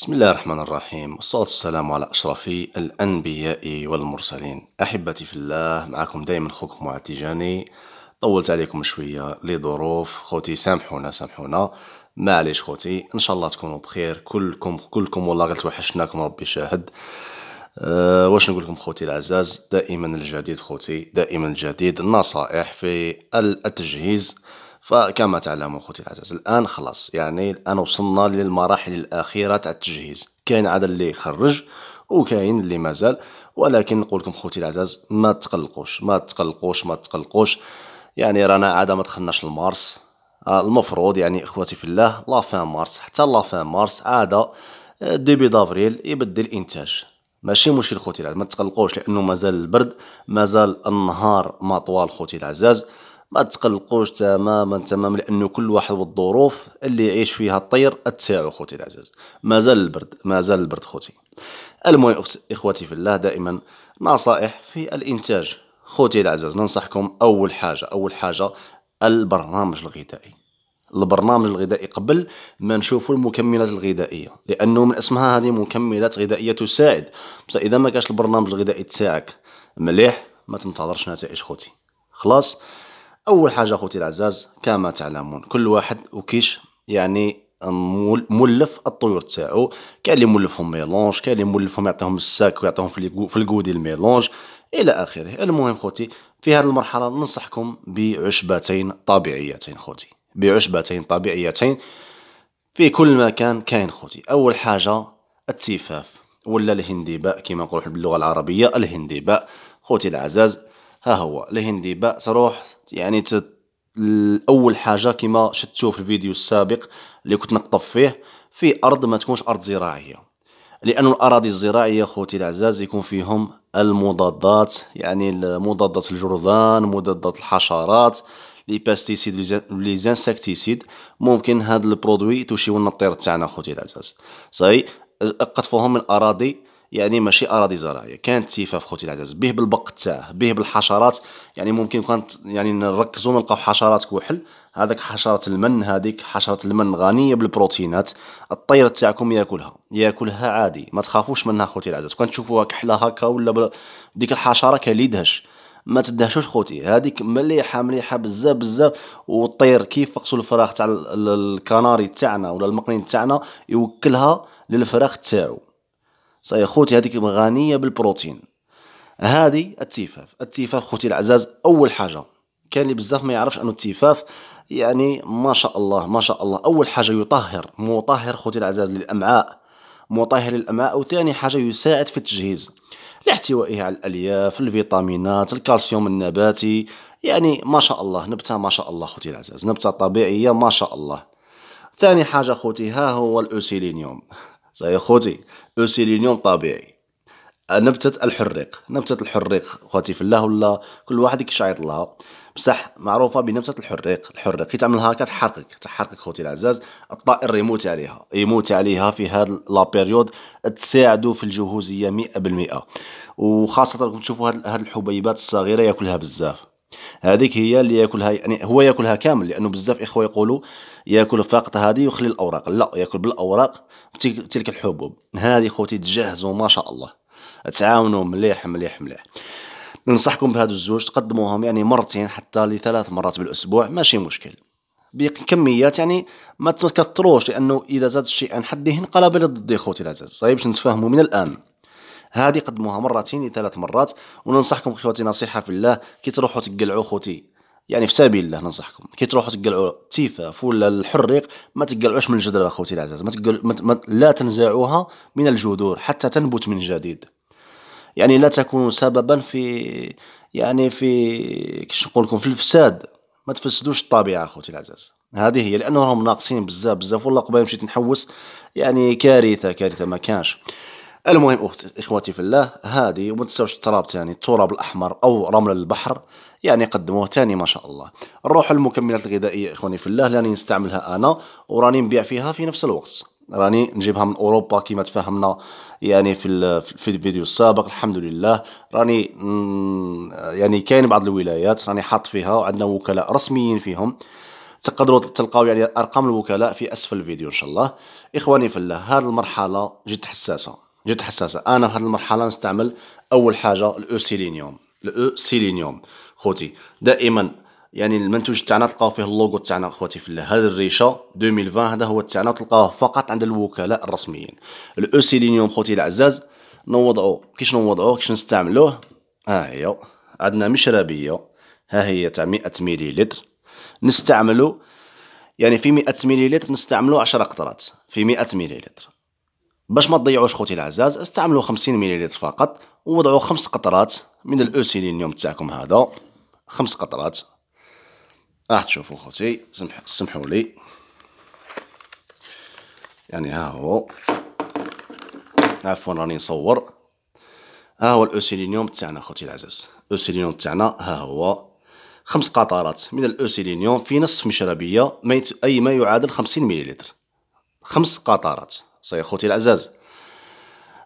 بسم الله الرحمن الرحيم والصلاة والسلام على أشرف الأنبياء والمرسلين أحبتي في الله معكم دايما خوكم معتجاني طولت عليكم شوية لظروف خوتي سامحونا سامحونا معليش خوتي إن شاء الله تكونوا بخير كلكم كلكم والله قلت وحشناكم ربي شاهد أه واش نقول لكم خوتي العزاز دائما الجديد خوتي دائما الجديد النصائح في التجهيز فكما تعلموا اخوتي العزاز الان خلاص يعني الان وصلنا للمراحل الاخيره تاع التجهيز كاين عاد اللي خرج وكاين اللي مازال ولكن نقول لكم خوتي العزاز ما تقلقوش ما تقلقوش ما تقلقوش يعني رانا عاد ما دخلناش لمارس آه، المفروض يعني اخواتي في الله لا فان مارس حتى لا فان مارس عاد آه، ديبي دافريل يبدل الانتاج ماشي مشكل خوتي العزاز ما تقلقوش لانه مازال البرد مازال النهار ما طوال خوتي العزاز ما تقلقوش تماما تماما لانه كل واحد والظروف اللي يعيش فيها الطير تاعو خوتي العزاز مازال البرد مازال البرد خوتي المهم اخوتي في الله دائما نصائح في الانتاج خوتي العزاز ننصحكم اول حاجه اول حاجه البرنامج الغذائي البرنامج الغذائي قبل ما نشوفوا المكملات الغذائيه لانه من اسمها هذه مكملات غذائيه تساعد بصح اذا ما كاش البرنامج الغذائي تاعك مليح ما تنتظرش نتائج خوتي خلاص اول حاجه اخوتي العزاز كما تعلمون كل واحد وكيش يعني مولف الطيور تاعو كاين اللي مولفهم ميلونج كاين اللي مولفهم يعطيهم الساك ويعطيهم في الكودي الميلونج الى اخره المهم خوتي في هذه المرحله ننصحكم بعشبتين طبيعيتين خوتي بعشبتين طبيعيتين في كل مكان كاين خوتي اول حاجه التفاف ولا الهنديباء كما نقولوا باللغه العربيه الهنديباء خوتي العزاز ها هو الهندي باء تروح يعني تت... اول حاجه كما شتو في الفيديو السابق اللي كنت نقطف فيه في ارض ما تكونش ارض زراعيه لان الاراضي الزراعيه خوتي العزاز يكون فيهم المضادات يعني مضادات الجرذان مضادات الحشرات لي باستيسيد لي زانسكتيسيد ممكن هاد البرودوي توشيو الطير تاعنا خوتي العزاز صاي قطفوهم من الاراضي يعني ماشي اراضي زراعيه كانت تيفاف خوتي العزاز به بالبق تاعه به بالحشرات يعني ممكن كانت يعني نركزوا نلقاو حشرات كحل هذاك حشره المن هذيك حشره المن غنيه بالبروتينات الطير تاعكم ياكلها ياكلها عادي ما تخافوش منها خوتي العزاز كون تشوفوها كحله هكا ولا ديك الحشره كليدهش ما تدهشوش خوتي هذيك مليحه مليحه بزاف بزاف والطير كيف فقصوا الفراخ تاع الكناري تاعنا ولا المقرين تاعنا يوكلها للفراخ تاعو صاي خوتي هذيك غنيه بالبروتين هذه التيفاف التيفاف خوتي العزاز اول حاجه كان لي بزاف ما يعرفش انه التيفاف يعني ما شاء الله ما شاء الله اول حاجه يطهر مطهر خوتي العزاز للامعاء مطهر للامعاء وثاني حاجه يساعد في التجهيز لاحتوائه على الالياف الفيتامينات الكالسيوم النباتي يعني ما شاء الله نبته ما شاء الله خوتي العزاز نبته طبيعيه ما شاء الله ثاني حاجه خوتي ها هو الاوسيلينيوم صحيح خوتي اوسيلينيوم طبيعي نبتة الحريق نبتة الحريق خواتي في الله ولا كل واحد كيشعيط لها بصح معروفة بنبتة الحريق الحريق كي تعملها كتحرقك تحرقك خوتي العزاز الطائر يموت عليها يموت عليها في هاد لابيريود تساعدو في الجهوزية مئة بالمئة وخاصة راكم تشوفوا هاد الحبيبات الصغيرة ياكلها بزاف هذيك هي اللي ياكلها يعني هو ياكلها كامل لانه بزاف اخوه يقولوا ياكل فقط هذه ويخلي الاوراق لا ياكل بالاوراق تلك الحبوب هذه خوتي تجهزوا ما شاء الله تعاونوا مليح مليح مليح ننصحكم بهذا الزوج تقدموهم يعني مرتين حتى لثلاث مرات بالاسبوع ماشي مشكل بكميات يعني ما تكثروش لانه اذا زاد الشيء عن حده انقلب ضد ضده خوتي العزاز باش طيب، نتفاهموا من الان هذه قدموها مرتين ثلاث مرات وننصحكم خواتي نصيحه في الله كي تروحوا تقلعوا خوتي يعني في سبيل الله ننصحكم كي تروحوا تقلعوا تيفاف ولا الحريق ما تقلعوش من الجدر اخوتي العزاز ما, تقل... ما... ما... لا تنزعوها من الجذور حتى تنبت من جديد يعني لا تكون سببا في يعني في كيش نقول لكم في الفساد ما تفسدوش الطبيعه اخوتي العزاز هذه هي لانهم ناقصين بزاف بزاف والله قبل مشيت نحوس يعني كارثه كارثه ما كانش المهم اخواتي في الله هذه وما تنساوش التراب ثاني التراب الاحمر او رمل البحر يعني قدموه ثاني ما شاء الله نروح للمكملات الغذائيه اخواني في الله لاني نستعملها انا وراني نبيع فيها في نفس الوقت راني نجيبها من اوروبا كما تفهمنا يعني في في الفيديو السابق الحمد لله راني يعني كاين بعض الولايات راني حاط فيها وعندنا وكلاء رسميين فيهم تقدروا تلقاو يعني ارقام الوكلاء في اسفل الفيديو ان شاء الله اخواني في الله هذه المرحله جد حساسه جد حساسه انا في هذه المرحله نستعمل اول حاجه الاو سيلينيوم الاو سيلينيوم خوتي دائما يعني المنتوج تاعنا تلقاو فيه اللوغو تاعنا خوتي في الله هذه الريشه 2020 هذا هو تاعنا تلقاه فقط عند الوكلاء الرسميين الاو سيلينيوم e خوتي العزاز نوضعو كيش نوضعوه كيش نستعملوه ها آه هي عندنا مشربيه ها هي تاع 100 مليلتر نستعملو يعني في 100 مليلتر نستعملو 10 قطرات في 100 مليلتر باش ما تضيعوش خوتي العزاز استعملوا 50 مليلتر فقط ووضعوا خمس قطرات من الاوسيلينيوم تاعكم هذا خمس قطرات راح تشوفوا خوتي سمحوا لي يعني ها هو عفوا راني نصور ها هو الاوسيلينيوم تاعنا خوتي العزاز الاوسيلينيوم تاعنا ها هو خمس قطرات من الاوسيلينيوم في نصف مشربيه اي ما يعادل 50 مللتر خمس قطرات صاي خوتي العزاز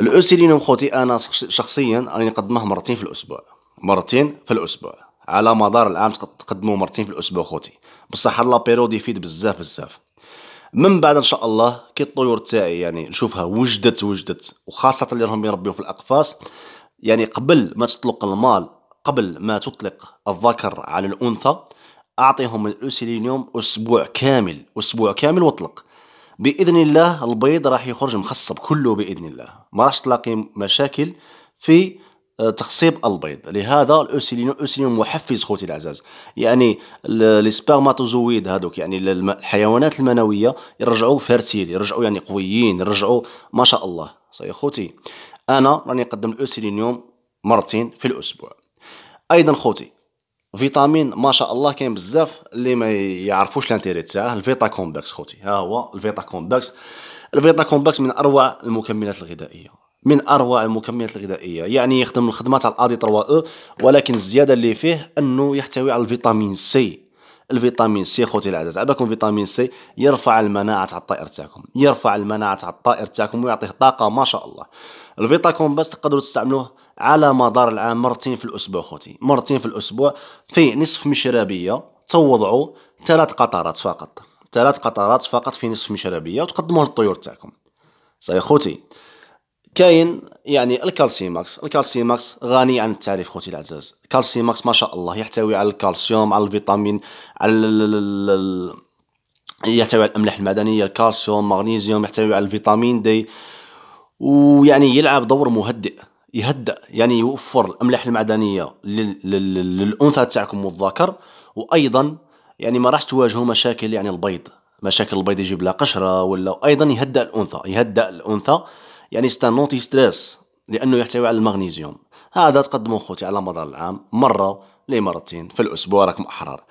الانسولين خوتي انا شخصيا راني نقدمه مرتين في الاسبوع مرتين في الاسبوع على مدار العام تقدموا مرتين في الاسبوع خوتي بصح لا بيرود يفيد بزاف بزاف من بعد ان شاء الله كي الطيور تاعي يعني نشوفها وجدت وجدت وخاصه اللي راهم يربيو في الاقفاص يعني قبل ما تطلق المال قبل ما تطلق الذكر على الانثى اعطيهم الاسيلينيوم اسبوع كامل اسبوع كامل واطلق باذن الله البيض راح يخرج مخصب كله باذن الله ما راح تلاقي مشاكل في آه، تخصيب البيض لهذا الاوسيلينو اوسيلينو محفز خوتي العزاز يعني لي هذوك يعني الحيوانات المنويه يرجعوا فيرتيل يرجعوا يعني قويين يرجعوا ما شاء الله صحيح خوتي انا راني نقدم الاوسيلينيوم مرتين في الاسبوع ايضا خوتي فيتامين ما شاء الله كاين بزاف اللي ما يعرفوش لانتيري تاعه الفيتا كومباكس خوتي ها هو الفيتا كومباكس الفيتا كومباكس من اروع المكملات الغذائيه من اروع المكملات الغذائيه يعني يخدم الخدمه تاع الادي 3 او ولكن الزياده اللي فيه انه يحتوي على الفيتامين سي الفيتامين سي خوتي العزاز عباكم فيتامين سي يرفع المناعه تاع الطائر تاعكم يرفع المناعه تاع الطائر تاعكم ويعطيه طاقه ما شاء الله الفيتا كومباس تقدروا تستعملوه على مدار العام مرتين في الاسبوع خوتي مرتين في الاسبوع في نصف مشربيه توضعوا ثلاث قطرات فقط ثلاث قطرات فقط في نصف مشربيه وتقدموه للطيور تاعكم صاي خوتي كاين يعني الكالسيماكس الكالسيماكس غني عن التعريف خوتي العزاز كالسيماكس ما شاء الله يحتوي على الكالسيوم على الفيتامين على يحتوي على الاملاح المعدنيه الكالسيوم المغنيسيوم يحتوي على الفيتامين دي ويعني يلعب دور مهدئ يهدأ يعني يوفر الاملاح المعدنيه للانثى تاعكم والذكر وايضا يعني ما راحش تواجهوا مشاكل يعني البيض مشاكل البيض يجيب لها قشره ولا ايضا يهدأ الانثى يهدأ الانثى يعني ستانوتي نوتي ستريس لانه يحتوي على المغنيزيوم هذا تقدموا خوتي على مدار العام مره لمرتين في الاسبوع راكم احرار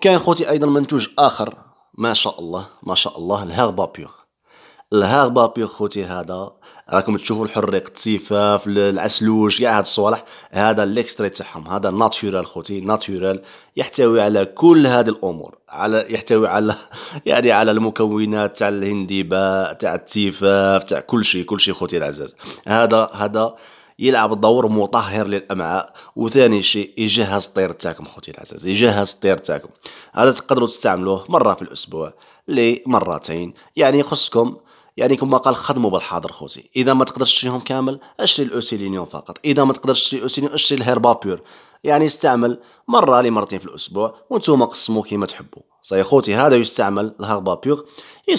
كاين خوتي ايضا منتوج اخر ما شاء الله ما شاء الله الهيربا بابيور الهاغ بابي خوتي هذا راكم تشوفوا الحريق التيفاف العسلوش كاع هاد الصوالح هذا ليكستري تاعهم هذا ناتورال خوتي ناتورال يحتوي على كل هذه الامور على يحتوي على يعني على المكونات تاع الهنديبه تاع التيفاف تاع كل شيء كل شيء خوتي العزاز هذا هذا يلعب دور مطهر للامعاء وثاني شيء يجهز الطير تاعكم خوتي العزاز يجهز الطير تاعكم هذا تقدروا تستعملوه مره في الاسبوع لمرتين يعني يخصكم يعني كما قال خدموا بالحاضر خوتي اذا ما تقدرش تشريهم كامل اشري الاوسيلينيوم فقط اذا ما تقدرش تشري الاوسيلينيون اشري الهيربا بيور يعني استعمل مره لمرتين في الاسبوع وانتم قسموا كيما تحبوا صاي خوتي هذا يستعمل الهيربا بيور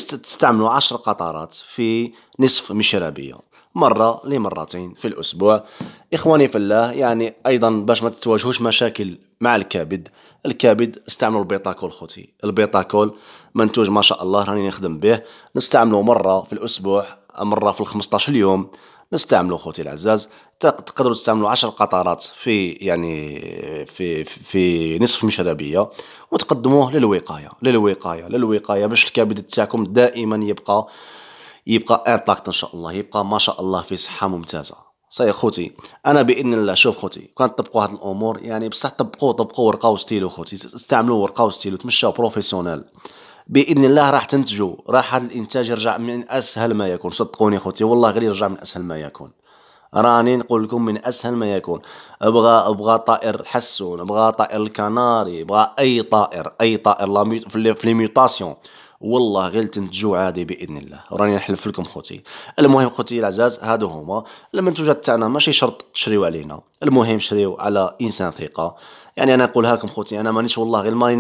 تستعملوا 10 قطرات في نصف مشربيه مرة لمرتين في الأسبوع إخواني في الله يعني أيضا باش ما تتواجهوش مشاكل مع الكبد الكبد استعملوا البيتاكول خوتي البيتاكول منتوج ما شاء الله راني نخدم به نستعمله مرة في الأسبوع مرة في ال 15 يوم نستعملوا خوتي العزاز تقدروا تستعملوا 10 قطرات في يعني في في نصف مشربيه وتقدموه للوقايه للوقايه للوقايه باش الكبد تاعكم دائما يبقى يبقى انتاكت ان شاء الله يبقى ما شاء الله في صحه ممتازه صاي خوتي انا باذن الله شوف خوتي كان طبقوا هاد الامور يعني بصح طبقوا طبقوا ورقه وستيلو خوتي استعملوا ورقه وستيلو تمشاو بروفيسيونيل باذن الله راح تنتجوا راح هذا الانتاج يرجع من اسهل ما يكون صدقوني خوتي والله غير يرجع من اسهل ما يكون راني نقول لكم من اسهل ما يكون ابغى ابغى طائر الحسون ابغى طائر الكناري ابغى اي طائر اي طائر في لي ميوتاسيون والله غير تنتجو عادي باذن الله راني نحلف لكم خوتي المهم خوتي العزاز هادو هما المنتوجات تاعنا ماشي شرط تشريو علينا المهم شريو على انسان ثقه يعني انا نقولها لكم خوتي انا مانيش والله غير ما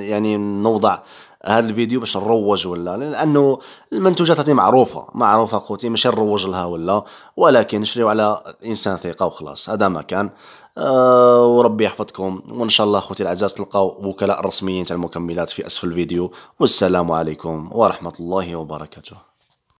يعني نوضع هذا الفيديو باش نروج ولا لانه المنتوجات هذه معروفه معروفه خوتي ماشي نروج لها ولا ولكن نشريو على انسان ثقه وخلاص هذا ما كان أه وربي يحفظكم وان شاء الله اخوتي الاعزاء تلقاو وكلاء الرسميين تاع المكملات في اسفل الفيديو والسلام عليكم ورحمه الله وبركاته